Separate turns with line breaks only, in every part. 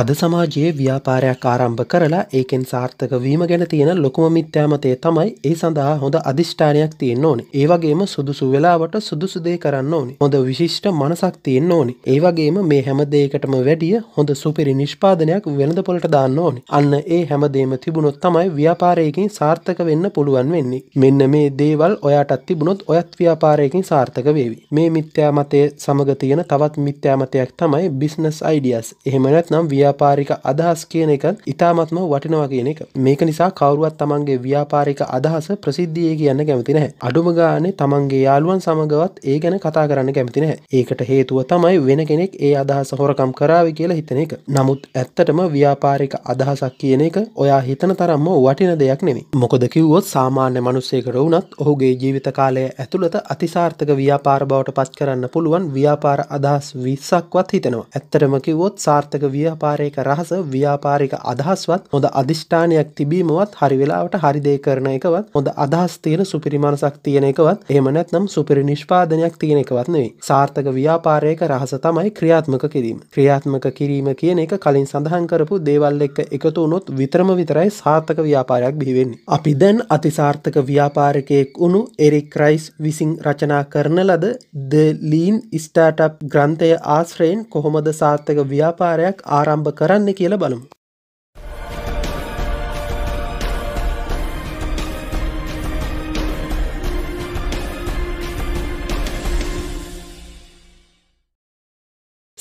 අද සමාජයේ ව්‍යාපාරයක් ආරම්භ කරලා ඒකෙන් සාර්ථක වීම ගැන තියෙන ලොකුම මිත්‍යාමතය තමයි ඒ සඳහා හොඳ අධිෂ්ඨානයක් තියෙන්න්න ඕනි ඒවගේම සුදුසු වෙලාවට සුදුසුදේ කරන්න ඕනි හොඳ විශිෂ්ට මනසක් තියෙන්න්න ඕනි ඒවගේම මේ හැමදේකටම වැඩිය හොඳ සුපිරි නිෂ්පාදනයක් වෙළඳ පොලට දාන්න ඕනි අන්න ඒ හැමදේම තිබුණොත් තමයි ව්‍යාපාරයකින් සාර්ථක වෙන්න පුළුවන් වෙන්නේ මෙන්න මේ දේවල් ඔයාටත් තිබුණොත් ඔයත් ව්‍යාපාරයකින් සාර්ථක වේවි මේ මිත්‍යාමතය සමග තියෙන තවත් මිත්‍යාමතයක් තමයි බිස්නස් අයිඩියස් එහෙමනත් නම් විය ව්‍යාපාරික අදහස් කියන එක ඉතාමත්ම වටිනවා කියන එක මේක නිසා කවරුවත් තමන්ගේ ව්‍යාපාරික අදහස ප්‍රසිද්ධිය කියන්න කැමති නැහැ අඩුම ගානේ තමන්ගේ යාළුවන් සමගවත් ඒ ගැන කතා කරන්න කැමති නැහැ ඒකට හේතුව තමයි වෙන කෙනෙක් ඒ අදහස හොරකම් කරාව කියලා හිතන එක නමුත් ඇත්තටම ව්‍යාපාරික අදහසක් කියන එක ඔයා හිතන තරම්ම වටින දෙයක් නෙමේ මොකද කිව්වොත් සාමාන්‍ය මනුස්සයකට වුණත් ඔහුගේ ජීවිත කාලය ඇතුළත අතිසාර්ථක ව්‍යාපාර බවට පත් කරන්න පුළුවන් ව්‍යාපාර අදහස් විස්සක්වත් හිතනවා ඇත්තටම කිව්වොත් සාර්ථක ව්‍යාපාර ව්‍යාපාරයක රහස ව්‍යාපාරික අදහස්වත් හොඳ අධිෂ්ඨානයක් තිබීමවත් හරිවෙලාවට හරිදේ කරන එකවත් හොඳ අදහස් තියෙන සුපිරිමනසක් තියෙන එකවත් එහමනැත් නම් සුපිරි නිෂ්පාදනයක් තියෙන එකවත් නෙවෙයි සාර්ථක ව්‍යාපාරයක රහස තමයි ක්‍රියාත්මක කිරීම ක්‍රියාත්මක කිරීම කියන එක කලින් සඳහන් කරපු දේවල් එක්ක එකතු වුණොත් විතරම විතරයි සාර්ථක ව්‍යාපාරයක් බිහිවෙන්නේ අපි දැන් අතිසාර්ථක ව්‍යාපාරකයෙක් වුණු එරික් රයිස් විසින් රචනා කරන ලද ද ලීන් ස්ටාටප් ග්‍රන්ථය ආශ්‍රයෙන් කොහොමද සාර්ථක ව්‍යාපාරයක් ආරම්භ ආරම්භ කරන්න කියල බලමු.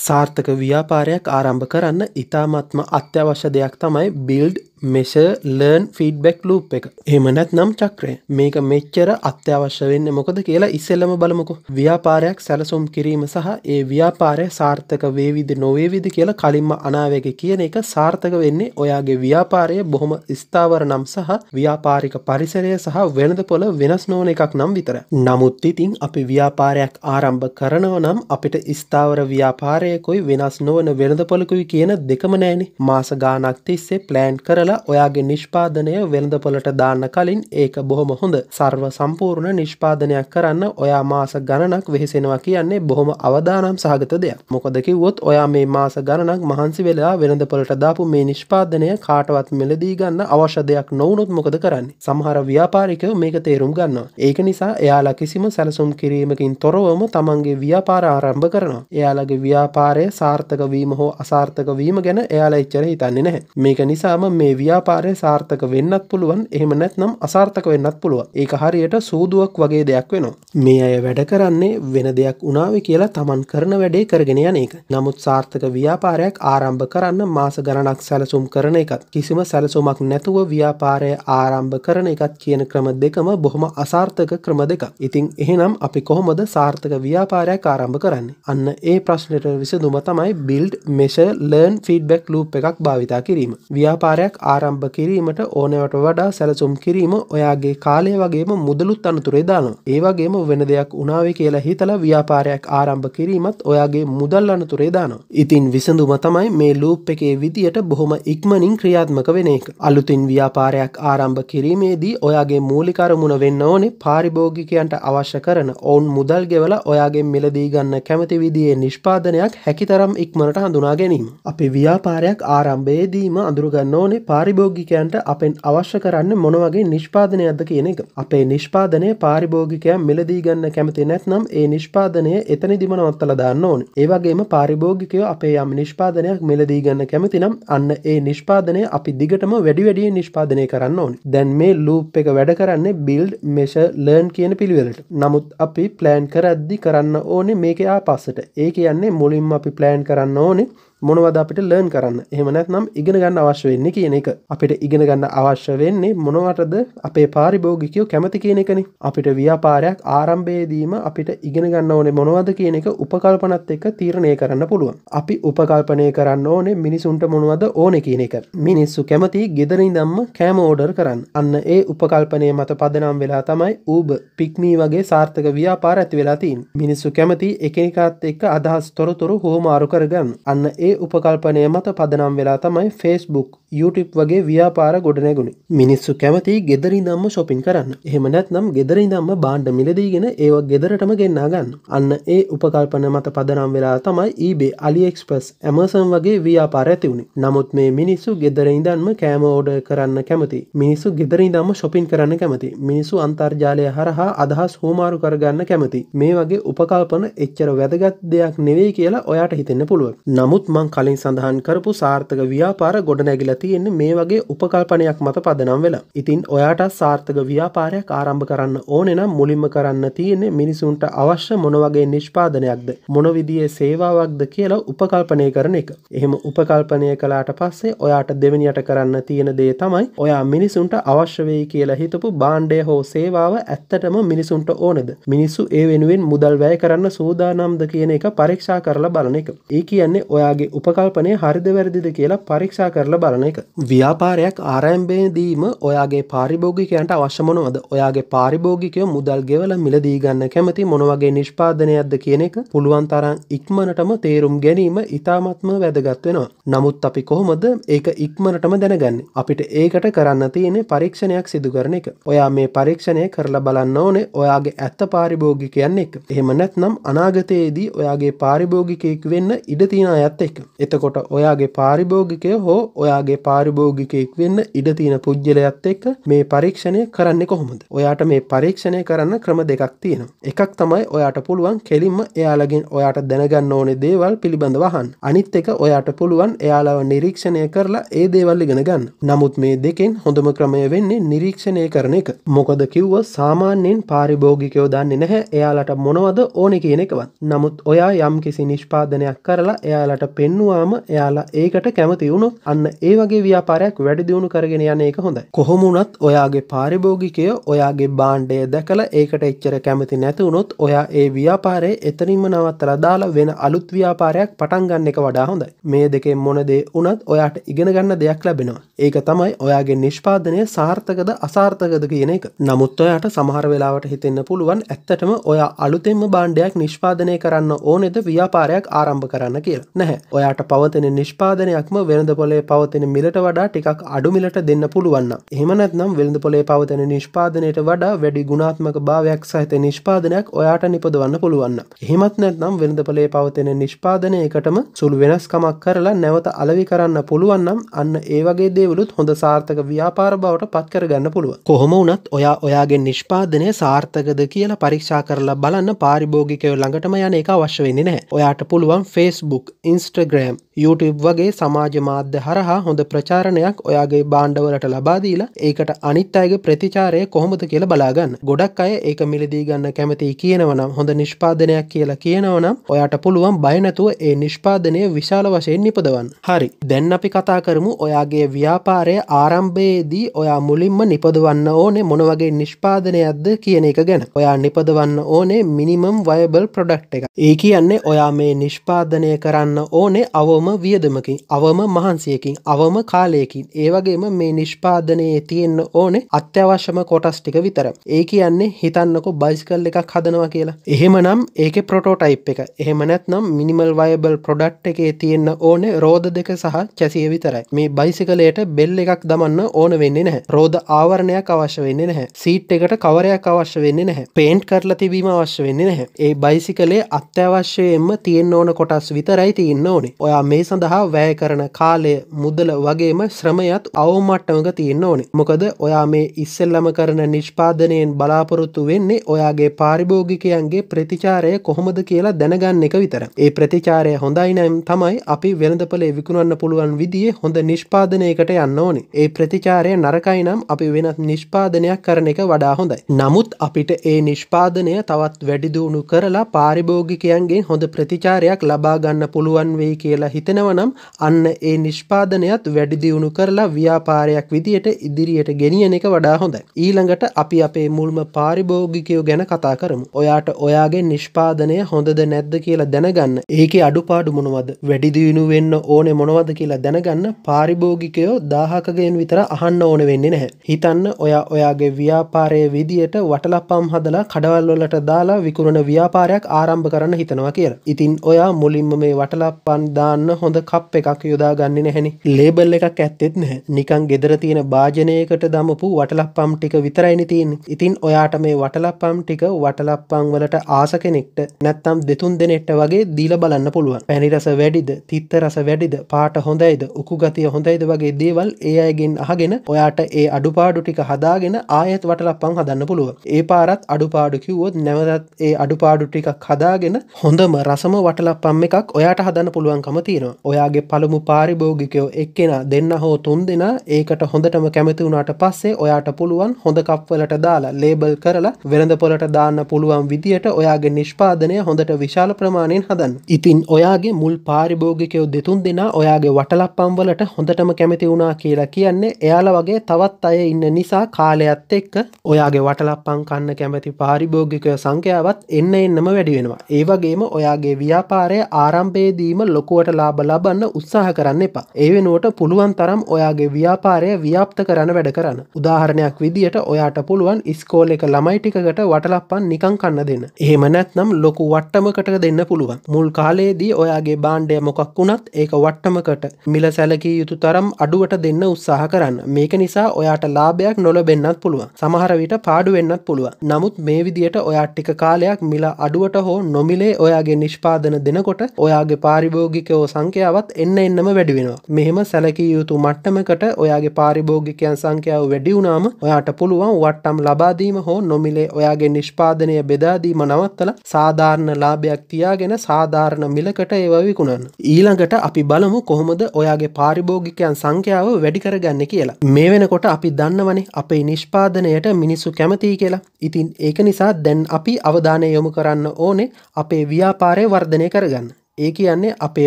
සාර්ථක ව්‍යාපාරයක් ආරම්භ කරන්න ඉතාමත්ම අත්‍යවශ්‍ය දෙයක් තමයි build measure learn feedback loop එක එමනැත් නම් චක්‍රය මේක මෙච්චර අත්‍යවශ්‍ය වෙන්න මොකද කියලා ඉස්සෙල්ලම බලමුකු ව්‍යාපාරයක් සැලසුම් කිරීම සහ ඒ ව්‍යාපාරය සාර්ථක වේවිද නොවේවිද කියලා කලින්ම අනාවක කියන එක සාර්ථක වෙන්නේ ඔයාගේ ව්‍යාපාරය බොහොම ස්ථාවර නම් සහ ව්‍යාපාරික පරිසරය සහ වෙනද පොළ වෙනස් නෝන එකක් නම් විතර නමුත් ඉතින් අපි ව්‍යාපාරයක් ආරම්භ කරනව නම් අපිට ස්ථාවර ව්‍යාපාරයකුයි වෙනස් නොවන වෙනද පොළකුයි කියන දෙකම නෑනි මාස ගානක් තිස්සේ ප්ලෑන්් කරලා කියලා ඔයාගේ නිෂ්පාදනය වෙළඳපොලට දාන්න කලින් ඒක බොහොම හොඳ සර්ව සම්පූර්ණ නිෂ්පාදනයක් කරන්න ඔයා මාස ගණනක් වෙහෙසෙනවා කියන්නේ බොහොම අවදානම් සහගත දෙයක් මොකද කිව්වොත් ඔයා මේ මාස ගණනක් මහන්සි වෙලා වෙළඳපොලට දාපු මේ නිෂ්පාදනය කාටවත් මෙලදී ගන්න අවශ්‍ය දෙයක් නොවුනොත් මොකද කරන්නේ සමහර ව්‍යාපාරිකව මේක තේරුම් ගන්නවා ඒක නිසා එයාලා කිසිම සැලසුම් කිරීමකින් තොරවම තමන්ගේ ව්‍යාපාර ආරම්භ කරනවා එයාලගේ ව්‍යාපාරය සාර්ථක වීම හෝ අසාර්ථක වීම ගැන එයාලා එච්චර හිතන්නේ නැහැ මේක නිසාම මේ ව්‍යාපාරය සාර්ථක වෙන්නත් පුළුවන් එහෙම නැත්නම් අසාර්ථක වෙන්නත් පුළුවන් ඒක හරියට සූදුවක් වගේ දෙයක් වෙනවා මේ අය වැඩ කරන්නේ වෙන දෙයක් උනාව කියලා තමන් කරන වැඩේ කරගෙන යන එක නමුත් සාර්ථක ව්‍යාපාරයක් ආරම්භ කරන්න මාස ගණනක් සැලසුම් කරන එකත් කිසිම සැලසුමක් නැතුව ව්‍යාපාරය ආරම්භ කරන එකත් කියන ක්‍රම දෙකම බොහොම අසාර්ථක ක්‍රම දෙක ඉතින් එහෙනම් අපි කොහොමද සාර්ථක ව්‍යාපාරයක් ආරම්භ කරන්නේ අන්න ඒ ප්‍රශ්නයට විසඳුම තමයි build measure learn feedback loop එකක් භාවිතා කිරීම ව්‍යාපාරයක් ආරම්භ කිරීමට ඕනවට වඩා සැලසුම් කිරීම ඔයාගේ කාලය වගේම මුදලුත් අනතුරේ දානවා. ඒ වගේම වෙන දෙයක් උනාවේ කියලා හිතලා ව්‍යාපාරයක් ආරම්භ කිරීමත් ඔයාගේ මුදල් අනතුරේ දානවා. ඉතින් විසඳුම තමයි මේ ලූප් එකේ විදියට බොහොම ඉක්මනින් ක්‍රියාත්මක වෙන එක. අලුතින් ව්‍යාපාරයක් ආරම්භ කිරීමේදී ඔයාගේ මූලික අරමුණ වෙන්න ඕනේ පාරිභෝගිකයන්ට අවශ්‍ය කරන ඔවුන් මුදල් ගෙවලා ඔයාගේ මිලදී ගන්න කැමති විදිහේ නිෂ්පාදනයක් හැකිතරම් ඉක්මනට හඳුනා ගැනීම. අපි ව්‍යාපාරයක් ආරම්භයේදීම අඳුරගන්න ඕනේ පා පාරිභෝගිකයන්ට අපෙන් අවශ්‍ය කරන්න මොනවගේ නිෂ්පාදනයක්ද කියන එක. අපේ නිෂ්පාදනය පාරිභෝගිකයන් මිලදීගන්න කැමති නැත්නම් ඒ නිෂ්පාදනය එතනි දිමනවත්තල දාන්න ඕන. ඒවගේම පාරිභෝගිකයෝ අපේ යම් නිෂ්පාදනයක් මිලදීගන්න කැමති නම් අන්න ඒ නිෂ්පාදනය අපි දිගටම වැඩි වැඩිය නිෂ්පාදනය කරන්න ඕන. දැන් මේ ලූප් එක වැඩ කරන්නේ බිල්ඩ් මෙෂ ලර්න් කියන පිළිවෙලට. නමුත් අපි ප්ලෑන් කරද්දි කරන්න ඕනේ මේක ආපස්සට. ඒ කියන්නේ මුලින්ම අපි ප්ලෑන් කරන්න ඕනේ මොනවද අපිට ලර්න් කරන්න එහමනැත් නම් ඉගෙන ගන්න අවශ්‍ය වෙන්න කියන එක අපිට ඉගෙන ගන්න අවශ්‍ය වෙන්නේ මොනවටද අපේ පාරිභෝගිකයෝ කැමති කියන එකන අපිට ව්‍යාපාරයක් ආරම්භයේදීම අපිට ඉගෙන ගන්න ඕනේ මොනවද කියන එක උපකල්පනත් එක්ක තීරණය කරන්න පුළුවන් අපි උපකල්පනය කරන්න ඕනේ මිනිසුන්ට මොනවද ඕන කියන එක මිනිස්සු කැමති ගෙදරින්දම්ම කෑම ඕඩර් කරන්න අන්න ඒ උපකල්පනය මත පදනම් වෙලා තමයි ඌබ පික්මී වගේ සාර්ථක ව්‍යාපාර ඇති වෙලා තින් මිනිස්සු කැමති එකනිකාත් එක්ක අදහස් තොරතුරු හෝමාරු කරගන්න අන්න ඒ ඒ උපකල්පනය මත පදනම් වෙලා තමයි ෆෙස්බුක් YouTube වගේ ව්‍යාපාර ගොඩනැගුණි මිනිස්සු කැමති ගෙදරි දම්ම ශොපින් කරන්න එහෙම නැත්නම් ගෙදරි දම්ම බාණ්ඩ මිලදීගෙන ඒව ගෙදරටම ගෙන්න්නා ගන්න අන්න ඒ උපකල්පන මත පදනම් වෙලා තමයි ඊබේ අලිෙක්ස්පස් ඇමසම් වගේ ව්‍යාපාර ඇතිවුණි නමුත් මේ මිනිස්සු ගෙදරඉදන්ම කෑම ඕඩ කරන්න කැමති මිනිස්සු ගෙදරිදම්ම ශොපින් කරන්න කැමති මිනිස්සු අන්තර්ජාලය හරහා අදහස් හෝමාරු කරගන්න කැමති මේ වගේ උපකල්පන එච්චර වැදගත් දෙයක් නෙවෙයි කියලා ඔයාට හිතෙන්න පුළුව නමුත් ම මං කලින් සඳහන් කරපු සාර්ථක ව්‍යාපාර ගොඩනැගිලා තියෙන්නේ මේ වගේ උපකල්පනයක් මත පදනම් වෙලා. ඉතින් ඔයාට සාර්ථක ව්‍යාපාරයක් ආරම්භ කරන්න ඕනේ නම් මුලින්ම කරන්න තියෙන්නේ මිනිසුන්ට අවශ්‍ය මොන වගේ නිෂ්පාදනයක්ද මොන විදිහේ සේවාවක්ද කියලා උපකල්පනය කරන එක. එහෙම උපකල්පනය කළාට පස්සේ ඔයාට දෙවෙනියට කරන්න තියෙන දේ තමයි ඔයා මිනිසුන්ට අවශ්‍ය වෙයි කියලා හිතපු බාණ්ඩය හෝ සේවාව ඇත්තටම මිනිසුන්ට ඕනේද? මිනිස්සු ඒ වෙනුවෙන් මුදල් වැය කරන්න සූදානම්ද කියන එක පරීක්ෂා කරලා බලන එක. ඒ කියන්නේ ඔයාගේ උපකල්පනය හරිද වැරදිද කියලා පරීක්ෂා කරල බලන එක. ව්‍යාපාරයක් ආරම්භයදීම ඔයාගේ පාරිභෝගිකයන්ට අවශ්‍යමනවද ඔයාගේ පාරිභෝගිකය මුදල් ගෙවල මිලදීගන්න කැමති මොනවගේ නිෂ්පාදනයක්ද කියන එක පුළුවන් තරන් ඉක්මනටම තේරුම් ගැනීම ඉතාමත්ම වැදගත්වෙනවා. නමුත් අපි කොහොමද ඒක ඉක්මනටම දැනගන්න. අපිට ඒකට කරන්න තියෙන පරීක්ෂණයක් සිදුකරන එක. ඔයා මේ පරීක්ෂණය කරලා බලන්න ඕනේ ඔයාගේ ඇත්ත පාරිභෝගිකයන්න එක. එහෙම නැත්නම් අනාගතයේදී ඔයාගේ පාරිභෝගිකයෙක් වෙන්න ඉඩ තියෙන අයත් එක්ක එතකොට ඔයාගේ පාරිභෝගිකය හෝ ඔයාගේ පාරිභෝගිකයෙක් වෙන්න ඉඩ තියෙන පුද්ගලයත් එක්ක මේ පරීක්ෂණය කරන්නේ කොහොමද? ඔයාට මේ පරීක්ෂණය කරන්න ක්‍රම දෙකක් තියෙනවා. එකක් තමයි ඔයාට පුළුවන් කෙලින්ම එයාලගෙන් ඔයාට දැනගන්න ඕනේ දේවල් පිළිබඳව අහන්න. අනිත් එක ඔයාට පුළුවන් එයාලව නිරීක්ෂණය කරලා ඒ දේවල් ඉගෙන ගන්න. නමුත් මේ දෙකෙන් හොඳම ක්‍රමය වෙන්නේ නිරීක්ෂණය කරන එක. මොකද කිව්ව සාමාන්‍යයෙන් පාරිභෝගිකයෝ දන්නේ නැහැ එයාලට මොනවද ඕනේ කියන එකවත්. නමුත් ඔයා යම් කිසි නිෂ්පාදනයක් කරලා එයාලට පෙන් පෙන්නුවාම එයාලා ඒකට කැමති වුණු අන්න ඒ වගේ ව්‍යාපාරයක් වැඩි දියුණු කරගෙන යන එක හොඳයි. කොහොමුණත් ඔයාගේ පාරිභෝගිකය ඔයාගේ බාණ්ඩය දැකලා ඒකට එච්චර කැමති නැතිවුණොත් ඔයා ඒ ව්‍යාපාරය එතනින්ම නවත්තලා දාලා වෙන අලුත් ව්‍යාපාරයක් පටන් ගන්න එක වඩා හොඳයි. මේ දෙකෙන් මොනදේ උනත් ඔයාට ඉගෙන ගන්න දෙයක් ලැබෙනවා. ඒක තමයි ඔයාගේ නිෂ්පාදනය සාර්ථකද අසාර්ථකද කියන එක. නමුත් ඔයාට සමහර වෙලාවට හිතෙන්න පුළුවන් ඇත්තටම ඔයා අලුතෙන්ම බාණ්ඩයක් නිෂ්පාදනය කරන්න ඕනෙද ව්‍යාපාරයක් ආරම්භ කරන්න කියලා. නැහැ. ඔයාට පවතෙන නිෂ්පාදනයක්ම වෙළඳ පොලේ පවතින මිලට වඩා ටිකක් අඩුමිලට දෙන්න පුළුවන්න එහමනැත්නම් වෙළඳ පොලේ පවතන නිෂ්පාදනයට වඩා වැඩි ගුණාත්මක භාවයක් සහිත නිෂ්පාදනයක් ඔයාට නිපදවන්න පුළුවන්න එහෙමත් නැත්නම් වෙළඳ පොලේ පවතෙන නිෂ්පාදනය එකටම සුළු වෙනස්කමක් කරලා නැවත අලවි කරන්න පුළුවන්නම් අන්න ඒ වගේ දේවලුත් හොඳ සාර්ථක ව්‍යාපාර බවට පත්කරගන්න පුළුව කොහොම වනත් ඔයා ඔයාගේ නිෂ්පාදනය සාර්ථකද කියලා පරීක්ෂා කරලා බලන්න පාරිභෝගිකයෝ ළඟටම යන එක අවශ්‍ය වෙන්නේ නැහැ ඔයාට පුළුවන් ෆෙස්බුක් ඉන්ස්ට ඉන්ස්ට්‍රග්‍රෑම් YouTube වගේ සමාජ මාධ්‍ය හරහා හොඳ ප්‍රචාරණයක් ඔයාගේ බාණ්ඩවලට ලබාදීලා ඒකට අනිත් අයගේ ප්‍රතිචාරය කොහොමද කියල බලාගන්න ගොඩක් අය ඒක මිලදී ගන්න කැමති කියනවනම් හොඳ නිෂ්පාදනයක් කියලා කියනවනම් ඔයාට පුළුවන් බයනැතුව ඒ නිෂ්පාදනය විශාල වශයෙන් නිපදවන්න හරි දැන් අපි කතා කරමු ඔයාගේ ව්‍යාපාරය ආරම්භයේදී ඔයා මුලින්ම නිපදවන්න ඕනේ මොනවගේ නිෂ්පාදනයක්ද කියන එක ගැන ඔයා නිපදවන්න ඕනේ මිනිමම් වයබල් ප්‍රොඩක්් එක ඒ කියන්නේ ඔයා මේ නිෂ්පාදනය කරන්න ඕන ඕනේ අවම වියදමකින් අවම මහන්සියකින් අවම කාලයකින් ඒවගේම මේ නිෂ්පාදනයේ තියෙන්න්න ඕනේ අත්‍යවශ්‍යම කොටස් ටික විතර ඒ කියන්නේ හිතන්නකො බයිස්කල් එකක් හදනවා කියලා එහෙමනම් ඒක ප්‍රොටෝටයිප් එක එහෙමනැත් නම් මිනිමල් වයබල් ප්‍රොඩක්් එකේ තියෙන්න්න ඕනේ රෝධ දෙක සහ චැසිය විතරයි මේ බයිසිකලයට බෙල් එකක් දමන්න ඕන වෙන්නේ නැහැ රෝධ ආවරණයක් අවශ්‍ය වෙන්නේ නැහැ සීට් එකට කවරයක් අවශ්‍ය වෙන්නේ නැහැ පේන්ට් කරලා තිබීම අවශ්‍ය වෙන්නේ නැහැ ඒ බයිසිකලේ අත්‍යවශ්‍යයෙන්ම තියෙන්න්න ඕන කොටස් විතරයි තියන්න ඕන ඕනේ ඔයා මේ සඳහා වැය කරන කාලය මුදල වගේම ශ්‍රමයත් අවමට්ටමක තියෙන්න්න ඕනේ මොකද ඔයා මේ ඉස්සෙල්ලම කරන නිෂ්පාදනයෙන් බලාපොරොත්තු වෙන්නේ ඔයාගේ පාරිභෝගිකයන්ගේ ප්‍රතිචාරය කොහොමද කියලා දැනගන්න එක විතර ඒ ප්‍රතිචාරය හොඳයි නම් තමයි අපි වෙළඳපලේ විකුණන්න පුළුවන් විදිිය හොඳ නිෂ්පාදනයකට යන්න ඕනේ ඒ ප්‍රතිචාරය නරකයි නම් අපි වෙනත් නිෂ්පාදනයක් කරන එක වඩා හොඳයි නමුත් අපිට ඒ නිෂ්පාදනය තවත් වැඩිදුණු කරලා පාරිභෝගිකයන්ගේ හොඳ ප්‍රතිචාරයක් ලබාගන්න පුළුවන් වේ හොඳයි කියලා හිතෙනවනම් අන්න ඒ නිෂ්පාදනයත් වැඩිදියුණු කරලා ව්‍යාපාරයක් විදියට ඉදිරියට ගෙනියන එක වඩා හොඳයි. ඊළඟට අපි අපේ මුල්ම පාරිභෝගිකයෝ ගැන කතා කරමු. ඔයාට ඔයාගේ නිෂ්පාදනය හොඳද නැද්ද කියලා දැනගන්න ඒක අඩුපාඩු මොනවද වැඩිදියුණු වෙන්න ඕනේ මොනවද කියලා දැනගන්න පාරිභෝගිකයෝ දාහකගෙන් විතර අහන්න ඕන වෙන්නේ නැහැ. හිතන්න ඔයා ඔයාගේ ව්‍යාපාරය විදියට වටලපම් හදලා කඩවල්වලට දාලා විකුණන ව්‍යාපාරයක් ආරම්භ කරන්න හිතනවා කියලා. ඉතින් ඔයා මුලින්ම මේ වටලපන් දාන්න හොඳ කප් එකක් යොදාගන්න නැහැනි ලේබල් එකක් ඇත්තෙත් නැහැ නිකන් ගෙදර තියෙන භාජනයකට දමපු වටලප්පම් ටික විතරයිනි තියෙන් ඉතින් ඔයාට මේ වටලප්පම් ටික වටලප්පං වලට ආස කෙනෙක්ට නැත්තම් දෙතුන් දෙනෙට්ට වගේ දීල බලන්න පුළුවන් පැනිරස වැඩිද තිත්ත රස වැඩිද පාට හොඳයිද උකුගතිය හොඳයිද වගේ දේවල් ඒ අයගෙන් අහගෙන ඔයාට ඒ අඩුපාඩු ටික හදාගෙන ආයෙත් වටලප්පං හදන්න පුළුව ඒ පාරත් අඩුපාඩු කිව්වොත් නැවතත් ඒ අඩුපාඩු ටිකක් හදාගෙන හොඳම රසම වටලප්පම් එකක් ඔයාට හදන්න පුළුව පුළුවන්කම තියෙනවා ඔයාගේ පළමු පාරිභෝගිකයෝ එක්කෙන දෙන්න හෝ තුන් දෙෙන ඒකට හොඳටම කැමති වුණට පස්සේ ඔයාට පුළුවන් හොඳ කප්වලට දාලා ලේබල් කරලා වෙළඳ පොලට දාන්න පුළුවන් විදියට ඔයාගේ නිෂ්පාදනය හොඳට විශාල ප්‍රමාණයෙන් හදන් ඉතින් ඔයාගේ මුල් පාරිභෝගිකයෝ දෙතුන් දෙෙන ඔයාගේ වටලපම්වලට හොඳටම කැමති වුණා කියලා කියන්නේ එයාල වගේ තවත් අය ඉන්න නිසා කාලයත් එක්ක ඔයාගේ වටලපං කන්න කැමති පාරිභෝගිකය සංඛ්‍යාවත් එන්න එන්නම වැඩි වෙනවා ඒවගේම ඔයාගේ ව්‍යාපාරය ආරම්භේදීම ලො ලොකුවට ලාබ ලබන්න උත්සාහ කරන්න එපා. ඒ වෙනුවට පුළුවන් තරම් ඔයාගේ ව්‍යාපාරය ව්‍යාප්ත කරන වැඩ කරන්න. උදාහරණයක් විදියට ඔයාට පුළුවන් ඉස්කෝල එක ළමයි ටිකට වටලප්පන් නිකං කන්න දෙන්න. එහෙම නැත්නම් ලොකු වට්ටමකට දෙන්න පුළුවන්. මුල් කාලයේදී ඔයාගේ බාණ්ඩය මොකක් වුණත් ඒක වට්ටමකට මිල සැලකී යුතු තරම් අඩුවට දෙන්න උත්සාහ කරන්න. මේක නිසා ඔයාට ලාභයක් නොලබෙන්නත් පුළුවන්. සමහර විට පාඩු වෙන්නත් පුළුවන්. නමුත් මේ විදියට ඔයා ටික කාලයක් මිල අඩුවට හෝ නොමිලේ ඔයාගේ නිෂ්පාදන දෙනකොට ඔයාගේ පාරිභෝ පාරිභෝගිකයෝ සංඛ්‍යාවත් එන්න එන්නම වැඩිවෙනවා. මෙහෙම සැලකිය යුතු මට්ටමකට ඔයාගේ පාරිභෝගිකයන් සංඛ්‍යාව වැඩිවුනාම ඔයාට පුළුවන් වට්ටම් ලබාදීම හෝ නොමිලේ ඔයාගේ නිෂ්පාදනය බෙදාදීම නවත්තල සාධාරණ ලාභයක් තියාගෙන සාධාරණ මිලකට ඒව විකුණන්න. ඊළඟට අපි බලමු කොහොමද ඔයාගේ පාරිභෝගිකයන් සංඛ්‍යාව වැඩි කරගන්න කියලා. මේ වෙනකොට අපි දන්නවනේ අපේ නිෂ්පාදනයට මිනිස්සු කැමතියි කියලා. ඉතින් ඒක නිසා දැන් අපි අවධානය යොමු කරන්න ඕනේ අපේ ව්‍යාපාරය වර්ධනය කරගන්න. ඒ කියන්නේ අපේ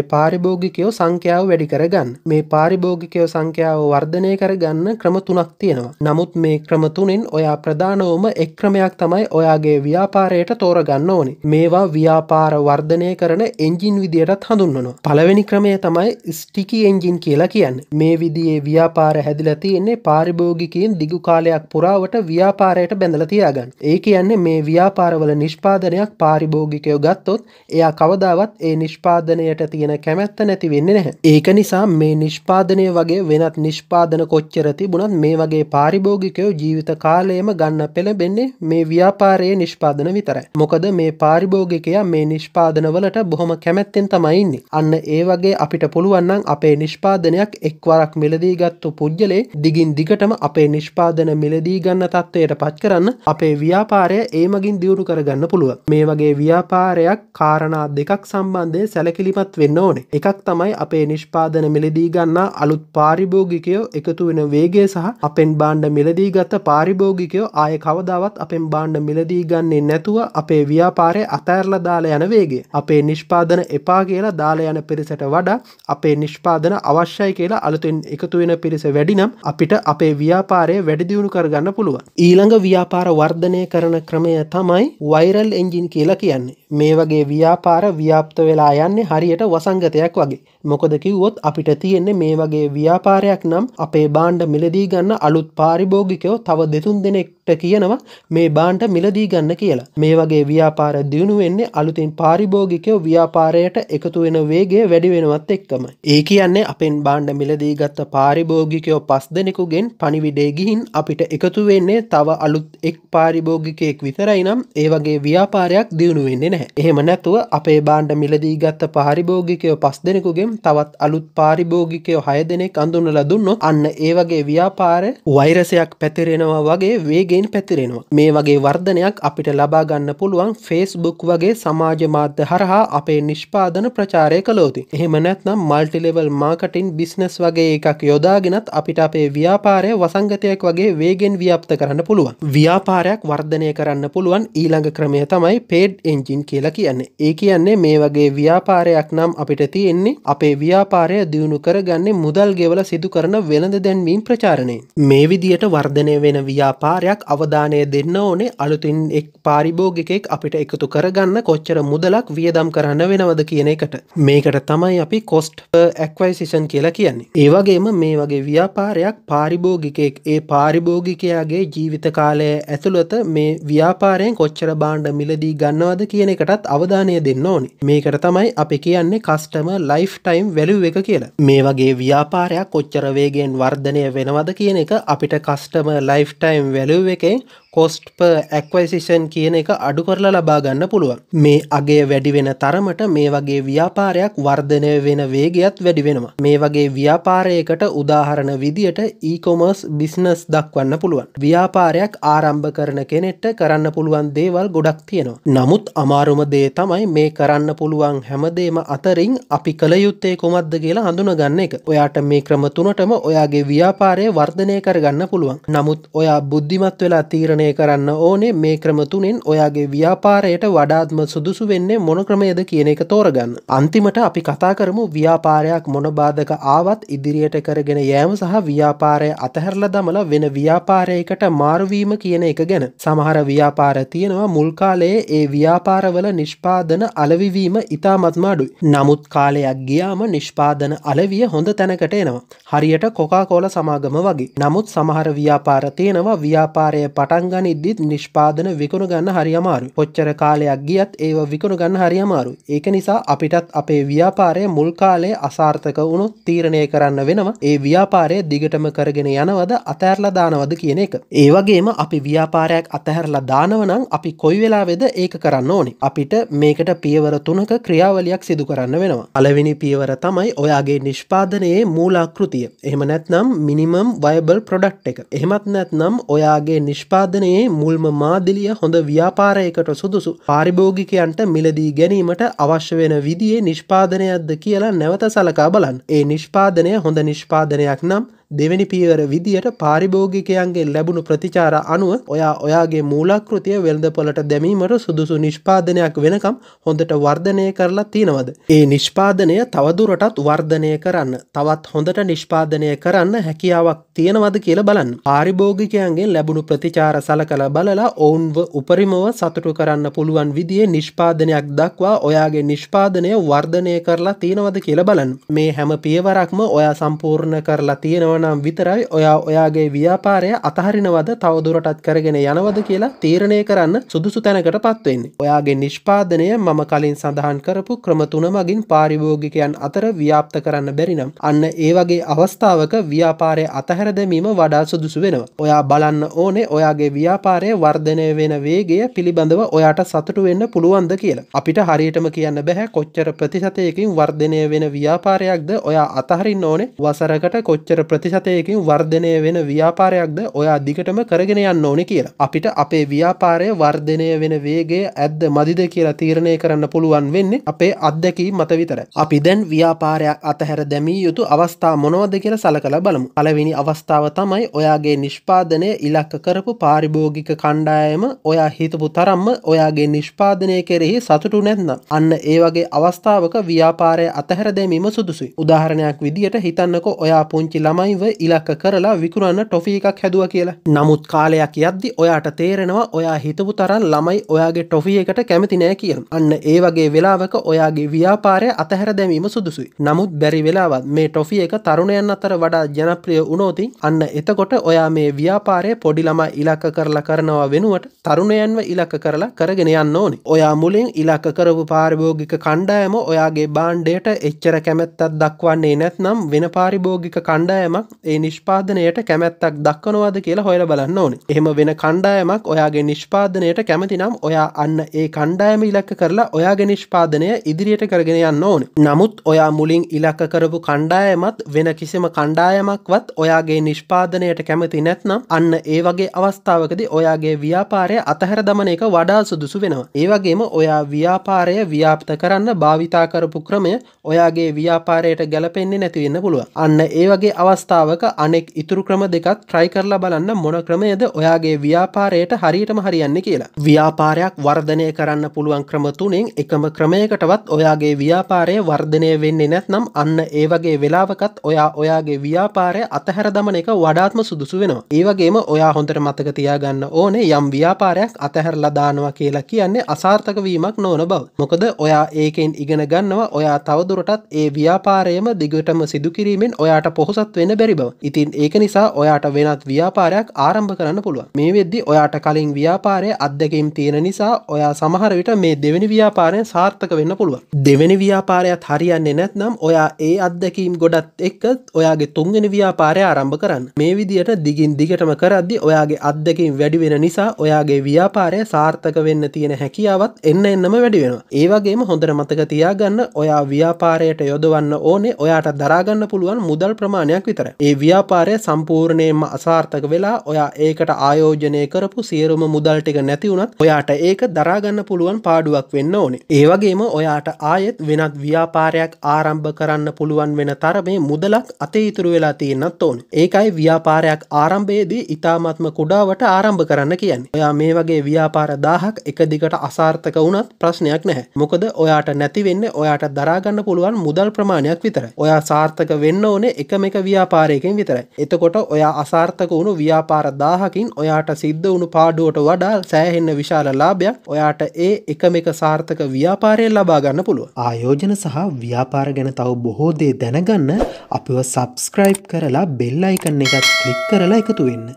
පාරිභෝගිකයෝ සංඛ්‍යාව වැඩි කරගන්න. මේ පාරිභෝගිකයෝ සංඛ්‍යාව වර්ධනය කරගන්න ක්‍රම තුනක් තියෙනවා. නමුත් මේ ක්‍රම තුනෙන් ඔයා ප්‍රධානවම එක් ක්‍රමයක් තමයි ඔයාගේ ව්‍යාපාරයට තෝරගන්න ඕනි. මේවා ව්‍යාපාර වර්ධනය කරන එන්ජින් විදියටත් හඳුන්වනවා. පළවෙනි ක්‍රමය තමයි ස්ටිකි එන්ජින් කියලා කියන්නේ. මේ විදියේ ව්‍යාපාර හැදිලා තියෙන්නේ පාරිභෝගිකයෙන් දිගු කාලයක් පුරාවට ව්‍යාපාරයට බැඳලා තියාගන්න. ඒ කියන්නේ මේ ව්‍යාපාරවල නිෂ්පාදනයක් පාරිභෝගිකයෝ ගත්තොත් එයා කවදාවත් ඒ නිෂ්පා නිෂ්පාදනයට තියෙන කැමැත්ත නැති වෙන්න නැහැ. ඒක නිසා මේ නිෂ්පාදනය වගේ වෙනත් නිෂ්පාදන කොච්චර තිබුණත් මේ වගේ පාරිභෝගිකයෝ ජීවිත කාලයම ගන්න පෙළඹෙන්නේ මේ ව්‍යාපාරයේ නිෂ්පාදන විතරයි. මොකද මේ පාරිභෝගිකයා මේ නිෂ්පාදන වලට බොහොම කැමැත්තෙන් තමයි ඉන්නේ. අන්න ඒ වගේ අපිට පුළුවන් නම් අපේ නිෂ්පාදනයක් එක්වරක් මිලදී ගත්තු පුජ්‍යලේ දිගින් දිගටම අපේ නිෂ්පාදන මිලදී ගන්න තත්ත්වයට පත් කරන්න අපේ ව්‍යාපාරය ඒ මගින් දියුණු කරගන්න පුළුවන්. මේ වගේ ව්‍යාපාරයක් කාරණා දෙකක් සම්බන්ධය පිළිබඳේ සැලකිලිමත් වෙන්න ඕනේ එකක් තමයි අපේ නිෂ්පාදන මිලදී ගන්නා අලුත් පාරිභෝගිකයෝ එකතු වෙන වේගේ සහ අපෙන් බාණ්ඩ මිලදී ගත්ත පාරිභෝගිකයෝ ආය කවදාවත් අපෙන් බාණ්ඩ මිලදී ගන්නේ නැතුව අපේ ව්‍යාපාරය අතඇරල දාල යන වේගේ අපේ නිෂ්පාදන එපා කියලා දාල යන පිරිසට වඩා අපේ නිෂ්පාදන අවශ්‍යයි කියලා අලුතෙන් එකතු වෙන පිරිස වැඩිනම් අපිට අපේ ව්‍යාපාරය වැඩිදියුණු කරගන්න පුළුවන් ඊළඟ ව්‍යාපාර වර්ධනය කරන ක්‍රමය තමයි වයිරල් එන්ජින් කියලා කියන්නේ මේ වගේ ව්‍යාපාර ව්‍යාප්ත වෙලා යන්නේ හරියට වසංගතයක් වගේ. මොකද කිව්වොත් අපිට තියෙන්නේ මේ වගේ ව්‍යාපාරයක් නම් අපේ බාණ්ඩ මිලදී ගන්න අලුත් පාරිභෝගිකයෝ තව දෙතුන් දෙනෙක් ට කියනවා මේ බාන්ට මිලදී ගන්න කියලා. මේ වගේ ව්‍යාපාර දියුණු වෙන්නේ අලුතින් පාරිභෝගිකයෝ ව්‍යාපාරයට එකතු වෙන වේගේ වැඩිවෙනවත් එක්කම. ඒ කියන්නේ අපෙන් බාණ්ඩ මිලදී ගත්ත පාරිභෝගිකයෝ පස් දෙනෙකුගෙන් පනිවිඩේ ගිහින් අපිට එකතු වෙන්නේ තව අලුත් එක් පාරිභෝගිකයෙක් විතරයි නම් ඒ වගේ ව්‍යාපාරයක් දියුණු වෙන්නේ නැහැ. එහෙම නැතුව අපේ බාණ්ඩ මිලදී ගත්ත පාරිභෝගිකයෝ පස් දෙනෙකුගෙන් තවත් අලුත් පාරිභෝගිකයෝ හය දෙනෙක් අඳුනලා දුන්නොත් අන්න ඒ වගේ ව්‍යාපාර වෛරසයක් පැතිරෙනවා වගේ වේග මාර්ගයෙන් පැතිරෙනවා. මේ වගේ වර්ධනයක් අපිට ලබාගන්න පුළුවන් ෆේස්බුක් වගේ සමාජ මාධ්‍ය හරහා අපේ නිෂ්පාදන ප්‍රචාරය කළෝති. එහෙම නැත්නම් මල්ටිලෙවල් මාකටින් බිස්නස් වගේ එකක් යොදාගෙනත් අපිට අපේ ව්‍යාපාරය වසංගතයක් වගේ වේගෙන් ව්‍යාප්ත කරන්න පුළුවන්. ව්‍යාපාරයක් වර්ධනය කරන්න පුළුවන් ඊළඟ ක්‍රමය තමයි පේඩ් එන්ජින් කියලා කියන්නේ. ඒ කියන්නේ මේ වගේ ව්‍යාපාරයක් නම් අපිට තියෙන්නේ අපේ ව්‍යාපාරය දියුණු කරගන්නේ මුදල් ගෙවල සිදු කරන වෙළඳ දැන්වීම් ප්‍රචාරණය. මේ විදියට වර්ධනය වෙන ව්‍යාපාරයක් අවධානය දෙන්න ඕනේ අලුතින් එක් පාරිභෝගිකෙක් අපිට එකතු කරගන්න කොච්චර මුදලක් වියදම් කරන්න වෙනවද කියන එකට මේකට තමයි අපි කොස්ට් ඇක්වයිසිෂන් කියලා කියන්නේ. ඒවගේම මේ වගේ ව්‍යාපාරයක් පාරිභෝගිකෙක් ඒ පාරිභෝගිකයාගේ ජීවිත කාලය ඇතුළත මේ ව්‍යාපාරයෙන් කොච්චර බාණ්ඩ මිලදී ගන්නවද කියන එකටත් අවධානය දෙන්න ඕනේ. මේකට තමයි අපි කියන්නේ කස්ටම ලයිෆ් ටයිම් වැලුව එක කියලා. මේ වගේ ව්‍යාපාරයක් කොච්චර වේගෙන් වර්ධනය වෙනවද කියන එක අපිට customer lifetime value de que cost acquisition කියන එක අඩු කරලා ලබා ගන්න පුළුවන් මේ අගේ වැඩිවෙන තරමට මේ වගේ ව්‍යාපාරයක් වර්ධනය වෙන වේගයක්ත් වැඩි වෙනවා මේ වගේ ව්‍යාපාරයකට උදාහරණ විදියට ඊකොමර්ස් බිස්නස් දක්වන්න පුළුවන් ව්‍යාපාරයක් ආරම්භ කරන කෙනෙට්ට කරන්න පුළුවන් දේවල් ගොඩක් තියෙනවා නමුත් අමාරුම දේ තමයි මේ කරන්න පුළුවන් හැමදේම අතරින් අපි කළ යුත්තේ කොමද්ද කියලා හඳුන ගන්න එක ඔයාට මේ ක්‍රම තුනටම ඔයාගේ ව්‍යාපාරය වර්ධනය කරගන්න පුළුවන් නමුත් ඔයා බුද්ධිමත් වෙලා තීරණය පාලනය කරන්න ඕනේ මේ ක්‍රම තුනෙන් ඔයාගේ ව්‍යාපාරයට වඩාත්ම සුදුසු වෙන්නේ මොන ක්‍රමයද කියන එක තෝරගන්න. අන්තිමට අපි කතා කරමු ව්‍යාපාරයක් මොන බාධක ආවත් ඉදිරියට කරගෙන යෑම සහ ව්‍යාපාරය අතහැරලා දමලා වෙන ව්‍යාපාරයකට මාරුවීම කියන එක ගැන. සමහර ව්‍යාපාර තියෙනවා මුල් කාලයේ ඒ ව්‍යාපාරවල නිෂ්පාදන අලවිවීම ඉතාමත්ම අඩුයි. නමුත් කාලයක් ගියාම නිෂ්පාදන අලවිය හොඳ තැනකට එනවා. හරියට කොකාකෝල සමාගම වගේ. නමුත් සමහර ව්‍යාපාර තියෙනවා ව්‍යාපාරය පටන්ග ගනිද්දිත් නිෂ්පාදන විකුණ ගන්න හරියමාරු පොච්චර කාලයක් ගියත් ඒව විකුණ ගන්න හරියමාරු ඒක නිසා අපිටත් අපේ ව්‍යාපාරය මුල් කාලේ අසාර්ථක වුණු තීරණය කරන්න වෙනවා ඒ ව්‍යාපාරය දිගටම කරගෙන යනවද අතෑරලා දානවද කියන එක ඒවගේම අපි ව්‍යාපාරයක් අතහැරලා දානවනම් අපි කොයි වෙලාවෙද ඒක කරන්න ඕනි අපිට මේකට පියවර තුනක ක්‍රියාවලියක් සිදු කරන්න වෙනවා අලවෙනි පියවර තමයි ඔයාගේ නිෂ්පාදනයේ මූලාකෘතිය එහෙම නැත්නම් මිනිමම් වයබල් ප්‍රොඩක්් එක එහෙමත් නැත්නම් ඔයාගේ නිෂ්පාදන ගමනේ මුල්ම මාදිලිය හොඳ ව්‍යාපාරයකට සුදුසු පාරිභෝගිකයන්ට මිලදී ගැනීමට අවශ්‍ය වෙන විදියේ නිෂ්පාදනයක්ද කියලා නැවත සලකා බලන් ඒ නිෂ්පාදනය හොඳ නිෂ්පාදනයක් නම් දෙවැනි පියවර විදියට පාරිභෝගිකයන්ගේ ලැබුණු ප්‍රතිචාර අනුව ඔයා ඔයාගේ මූලාකෘතිය වෙළඳපොලට දැමීමට සුදුසු නිෂ්පාදනයක් වෙනකම් හොඳට වර්ධනය කරලා තියෙනවද. ඒ නිෂ්පාදනය තවදුරටත් වර්ධනය කරන්න තවත් හොඳට නිෂ්පාදනය කරන්න හැකියාවක් තියෙනවද කියල බලන්න. පාරිභෝගිකයන්ගේ ලැබුණු ප්‍රතිචාර සලකළ බලලා ඔවුන්ව උපරිමව සතුටු කරන්න පුළුවන් විදිේ නිෂ්පාදනයක් දක්වා ඔයාගේ නිෂ්පාදනය වර්ධනය කරලා තියෙනවද කියල බලන් මේ හැම පියවරක්ම ඔයා සම්පූර්ණ කරලා තියෙනවන නම් විතරයි ඔයා ඔයාගේ ව්‍යාපාරය අතහරිනවද තවදුරටත් කරගෙන යනවද කියලා තීරණය කරන්න සුදුසු තැනකට පත්වෙන්නේ. ඔයාගේ නිෂ්පාදනය මම කලින් සඳහන් කරපු ක්‍රමතුන මගින් පාරිභෝගිකයන් අතර ව්‍යාප්ත කරන්න බැරිනම්. අන්න ඒ වගේ අවස්ථාවක ව්‍යාපාරය අතහැර දැමීම වඩා සුදුසු වෙනවා. ඔයා බලන්න ඕනේ ඔයාගේ ව්‍යාපාරය වර්ධනය වෙන වේගය පිළිබඳව ඔයාට සතුට වෙන්න පුළුවන්ද කියලා. අපිට හරියටම කියන්න බැහැ කොච්චර ප්‍රතිශතයකින් වර්ධනය වෙන ව්‍යාපාරයක්ද ඔයා අතහරින්න ඕනේ වසරකට කොච්චර ප්‍රතිශ ප්‍රතිශතයකින් වර්ධනය වෙන ව්‍යාපාරයක්ද ඔය අධිකටම කරගෙන යන්න ඕන කියලා. අපිට අපේ ව්‍යාපාරය වර්ධනය වෙන වේගේ ඇද්ද මදිද කියලා තීරණය කරන්න පුළුවන් වෙන්නේ අපේ අත්දැකී මත විතර. අපි දැන් ව්‍යාපාරයක් අතහැර දැමිය යුතු අවස්ථා මොනවද කියලා සලකලා බලමු. පළවෙනි අවස්ථාව තමයි ඔයාගේ නිෂ්පාදනය ඉලක්ක කරපු පාරිභෝගික කණ්ඩායම ඔයා හිතපු තරම්ම ඔයාගේ නිෂ්පාදනය කෙරෙහි සතුටු නැත්නම් අන්න ඒ වගේ අවස්ථාවක ව්‍යාපාරය අතහැර දැමීම සුදුසුයි. උදාහරණයක් විදිහට හිතන්නකෝ ඔයා පුංචි ළමයි ළමයිව ඉලක්ක කරලා විකුරන්න ටොෆි එකක් හැදුව කියලා. නමුත් කාලයක් යද්දි ඔයාට තේරෙනවා ඔයා හිතපු තරන් ළමයි ඔයාගේ ටොෆිය එකට කැමති නෑ කියන. අන්න ඒ වගේ වෙලාවක ඔයාගේ ව්‍යාපාරය අතහැර දැමීම සුදුසුයි. නමුත් බැරි වෙලාවත් මේ ටොෆිය එක තරුණයන් අතර වඩා ජනප්‍රිය වුණෝතින් අන්න එතකොට ඔයා මේ ව්‍යාපාරය පොඩි ළමයි ඉලක්ක කරලා කරනවා වෙනුවට තරුණයන්ව ඉලක්ක කරලා කරගෙන යන්න ඕනි. ඔයා මුලින් ඉලක්ක කරපු පාරිභෝගික කණ්ඩායම ඔයාගේ බාණ්ඩයට එච්චර කැමැත්තක් දක්වන්නේ නැත්නම් වෙන පාරිභෝගික කණ්ඩායම ඒ නිෂ්පාදනයට කැමැත්තක් දක්වනවාද කියලා හොයල බලන්න ඕනි එහෙම වෙන කණ්ඩායමක් ඔයාගේ නිෂ්පාදනයට කැමති නම් ඔයා අන්න ඒ කණ්ඩායම ඉලක්ක කරලා ඔයාගේ නිෂ්පාදනය ඉදිරියට කරගෙන යන්න ඕනි නමුත් ඔයා මුලින් ඉලක්ක කරපු කණ්ඩායමත් වෙන කිසිම කණ්ඩායමක්වත් ඔයාගේ නිෂ්පාදනයට කැමති නැත්නම් අන්න ඒ වගේ අවස්ථාවකද ඔයාගේ ව්‍යාපාරය අතහැර දමන එක වඩා සුදුසු වෙනවා ඒවගේම ඔයා ව්‍යාපාරය ව්‍යාප්ත කරන්න භාවිතා කරපු ක්‍රමය ඔයාගේ ව්‍යාපාරයට ගැලපෙන්නේ නැතිවෙන්න පුළුව අන්න ඒ වගේ අවස්ථා අවස්ථාවක අනෙක් ඉතුරු ක්‍රම දෙකත් ට්‍රයි කරලා බලන්න මොන ක්‍රමයද ඔයාගේ ව්‍යාපාරයට හරියටම හරියන්න කියලා. ව්‍යාපාරයක් වර්ධනය කරන්න පුළුවන් ක්‍රම තුනෙන් එකම ක්‍රමයකටවත් ඔයාගේ ව්‍යාපාරය වර්ධනය වෙන්නේ නැත්නම් අන්න ඒ වගේ වෙලාවකත් ඔයා ඔයාගේ ව්‍යාපාරය අතහැර දමන එක වඩාත්ම සුදුසු වෙනවා. ඒ වගේම ඔයා හොඳට මතක තියාගන්න ඕනේ යම් ව්‍යාපාරයක් අතහැරලා දානවා කියලා කියන්නේ අසාර්ථක වීමක් නොවන බව. මොකද ඔයා ඒකෙන් ඉගෙන ගන්නවා ඔයා තවදුරටත් ඒ ව්‍යාපාරයම දිගටම සිදුකිරීමෙන් ඔයාට පොහොසත් වෙන බැ බැරි බව ඉතින් ඒක නිසා ඔයාට වෙනත් ව්‍යාපාරයක් ආරම්භ කරන්න පුළුවන් මේ වෙද්දි ඔයාට කලින් ව්‍යාපාරය අත්දැකීම් තියෙන නිසා ඔයා සමහර විට මේ දෙවැනි ව්‍යාපාරය සාර්ථක වෙන්න පුළුවන් දෙවැනි ව්‍යාපාරයත් හරියන්නේ නැත්නම් ඔයා ඒ අත්දැකීම් ගොඩත් එක්කත් ඔයාගේ තුන්ගෙන ව්‍යාපාරය ආරම්භ කරන්න මේ විදියට දිගින් දිගටම කරද්දි ඔයාගේ අත්දැකින් වැඩිවෙන නිසා ඔයාගේ ව්‍යාපාරය සාර්ථක වෙන්න තියෙන හැකියාවත් එන්න එන්නම වැඩි වෙන. ඒවගේම හොඳට මතක තියාගන්න ඔයා ව්‍යාපාරයට යොදවන්න ඕනේ ඔයාට දරාගන්න පුළුවන් මුදල් ප්‍රමාණයක් විතර. ඒ ව්‍යාපාරය සම්පූර්ණයෙන්ම අසාර්ථක වෙලා ඔයා ඒකට ආයෝජනය කරපු සියරුම මුදල් ටික නැතිවුණත් ඔයාට ඒක දරාගන්න පුළුවන් පාඩුවක් වෙන්න ඕනේ. ඒවගේම ඔයාට ආයෙත් වෙනත් ව්‍යාපාරයක් ආරම්භ කරන්න පුළුවන් වෙන තරමේ මුදලක් අතේඉතුරු වෙලා තියෙනත් ඕන. ඒකයි ව්‍යාපාරයක් ආරම්භයේදී ඉතාමත්ම කුඩාවට ආරම්භ කරන්න කියන්නේ. ඔයා මේ වගේ ව්‍යාපාර දාහක් එක දිගට අසාර්ථක වුණත් ප්‍රශ්නයක් නැහැ. මොකද ඔයාට නැතිවෙන්න ඔයාට දරාගන්න පුළුවන් මුදල් ප්‍රමාණයක් විතර. ඔයා සාර්ථක වෙන්න ඕනේ එකම එක ව්‍යාපාර ව්‍යාපාරයකින් විතරයි. එතකොට ඔයා අසාර්ථක වුණු ව්‍යාපාර දාහකින් ඔයාට සිද්ධ වුණු පාඩුවට වඩා සෑහෙන්න විශාල ලාභයක් ඔයාට ඒ එකම එක සාර්ථක ව්‍යාපාරයෙන් ලබා ගන්න පුළුව. ආයෝජන සහ ව්‍යාපාර ගැන තව බොහෝ දේ දැනගන්න අපිව සබස්ක්‍රයිබ් කරලා බෙල්ලයිකන්න එකත් කලික් කරලා එකතු වෙන්න.